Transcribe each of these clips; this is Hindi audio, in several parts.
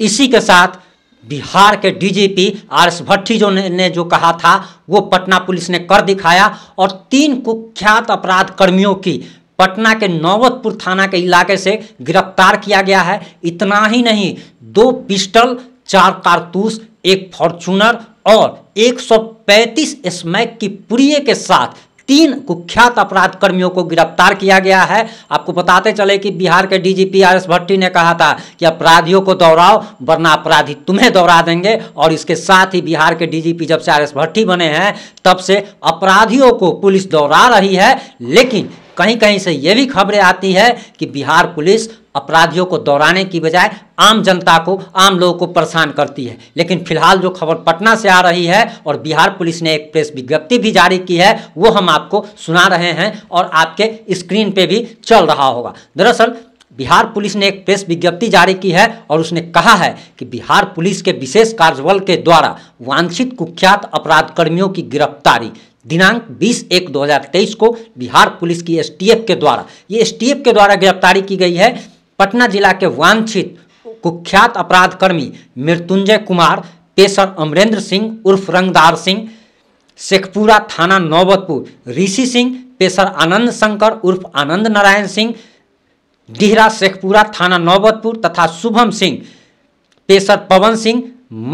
इसी के साथ बिहार के डीजीपी आर एस भट्टी जो ने, जो कहा था वो पटना पुलिस ने कर दिखाया और तीन कुख्यात अपराध कर्मियों की पटना के नौबतपुर थाना के इलाके से गिरफ्तार किया गया है इतना ही नहीं दो पिस्टल चार कारतूस एक फॉर्चूनर और 135 स्मैक की पुड़िए के साथ तीन कुख्यात अपराध कर्मियों को गिरफ्तार किया गया है आपको बताते चले कि बिहार के डीजीपी आर एस भट्टी ने कहा था कि अपराधियों को दौड़ाओ वरना अपराधी तुम्हें दौड़ा देंगे और इसके साथ ही बिहार के डीजीपी जब से आर एस भट्टी बने हैं तब से अपराधियों को पुलिस दौड़ा रही है लेकिन कहीं कहीं से ये भी खबरें आती है कि बिहार पुलिस अपराधियों को दोहराने की बजाय आम जनता को आम लोगों को परेशान करती है लेकिन फिलहाल जो खबर पटना से आ रही है और बिहार पुलिस ने एक प्रेस विज्ञप्ति भी जारी की है वो हम आपको सुना रहे हैं और आपके स्क्रीन पे भी चल रहा होगा दरअसल बिहार पुलिस ने एक प्रेस विज्ञप्ति जारी की है और उसने कहा है कि बिहार पुलिस के विशेष कार्यबल के द्वारा वांछित कुख्यात अपराध कर्मियों की गिरफ्तारी दिनांक 20 एक 2023 को बिहार पुलिस की एसटीएफ के द्वारा ये एसटीएफ के द्वारा गिरफ्तारी की गई है पटना जिला के वांछित कुख्यात अपराधकर्मी मृत्युंजय कुमार पेशर अमरेंद्र सिंह उर्फ रंगदार सिंह शेखपुरा थाना नौबतपुर ऋषि सिंह पेशर आनंद शंकर उर्फ आनंद नारायण सिंह डिहरा शेखपुरा थाना नौबतपुर तथा शुभम सिंह पेशर पवन सिंह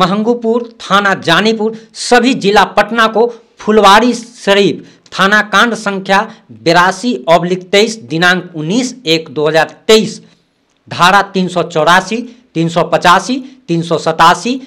महंगूपुर थाना जानीपुर सभी जिला पटना को फुलवारी शरीफ थाना कांड संख्या बिरासी ऑब्लिक तेईस दिनांक उन्नीस एक दो हज़ार तेईस धारा तीन सौ चौरासी तीन सौ पचासी तीन सौ सतासी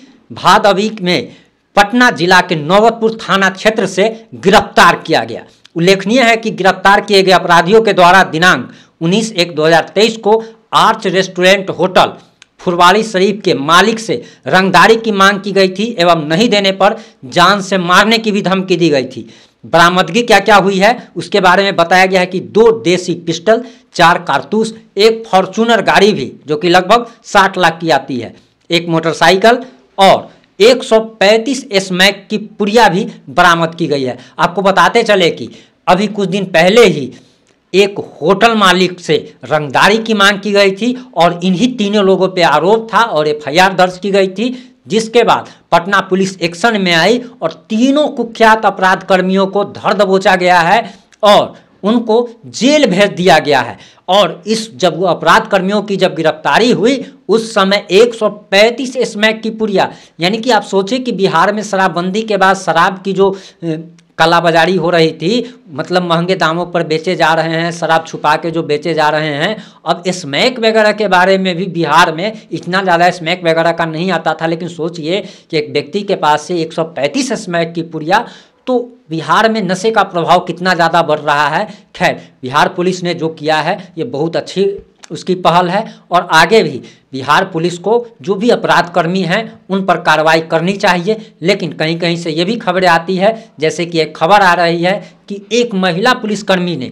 भादवी में पटना जिला के नौबतपुर थाना क्षेत्र से गिरफ्तार किया गया उल्लेखनीय है कि गिरफ्तार किए गए अपराधियों के द्वारा दिनांक 19 एक 2023 को Arch restaurant hotel Phulwari Sharif के मालिक से रंगदारी की मांग की गई थी एवं नहीं देने पर जान से मारने की भी धमकी दी गई थी बरामदगी क्या क्या हुई है उसके बारे में बताया गया है कि दो देसी पिस्टल चार कारतूस एक फॉर्चूनर गाड़ी भी जो कि लगभग साठ लाख की आती है एक मोटरसाइकिल और 135 एसमैक की पुड़िया भी बरामद की गई है आपको बताते चले कि अभी कुछ दिन पहले ही एक होटल मालिक से रंगदारी की मांग की गई थी और इन्हीं तीनों लोगों पे आरोप था और एफआईआर दर्ज की गई थी जिसके बाद पटना पुलिस एक्शन में आई और तीनों कुख्यात अपराध कर्मियों को धर दबोचा गया है और उनको जेल भेज दिया गया है और इस जब अपराध कर्मियों की जब गिरफ्तारी हुई उस समय 135 स्मैक की पुड़िया यानी कि आप सोचें कि बिहार में शराबबंदी के बाद शराब की जो कालाबाजारी हो रही थी मतलब महंगे दामों पर बेचे जा रहे हैं शराब छुपा के जो बेचे जा रहे हैं अब स्मैक वगैरह के बारे में भी बिहार में इतना ज़्यादा स्मैक वगैरह का नहीं आता था लेकिन सोचिए कि एक व्यक्ति के पास से एक स्मैक की पुड़िया तो बिहार में नशे का प्रभाव कितना ज़्यादा बढ़ रहा है खैर बिहार पुलिस ने जो किया है ये बहुत अच्छी उसकी पहल है और आगे भी बिहार पुलिस को जो भी अपराधकर्मी हैं उन पर कार्रवाई करनी चाहिए लेकिन कहीं कहीं से ये भी खबरें आती है जैसे कि एक खबर आ रही है कि एक महिला पुलिसकर्मी ने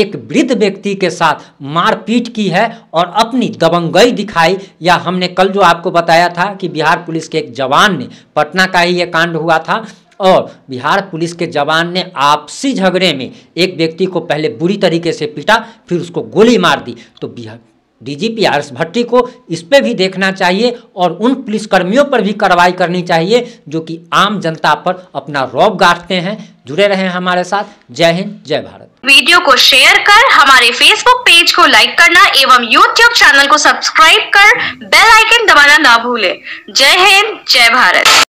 एक वृद्ध व्यक्ति के साथ मारपीट की है और अपनी दबंगई दिखाई या हमने कल जो आपको बताया था कि बिहार पुलिस के एक जवान ने पटना का ही ये कांड हुआ था और बिहार पुलिस के जवान ने आपसी झगड़े में एक व्यक्ति को पहले बुरी तरीके से पीटा फिर उसको गोली मार दी तो Bihar DGP R S Bhatti को इस पर भी देखना चाहिए और उन पुलिसकर्मियों पर भी कार्रवाई करनी चाहिए जो कि आम जनता पर अपना रौब गाटते हैं जुड़े हैं हमारे साथ जय हिंद जय भारत वीडियो को शेयर कर हमारे फेसबुक पेज को लाइक करना एवं यूट्यूब चैनल को सब्सक्राइब कर बेल आइकन दबाना ना भूले जय हिंद जय भारत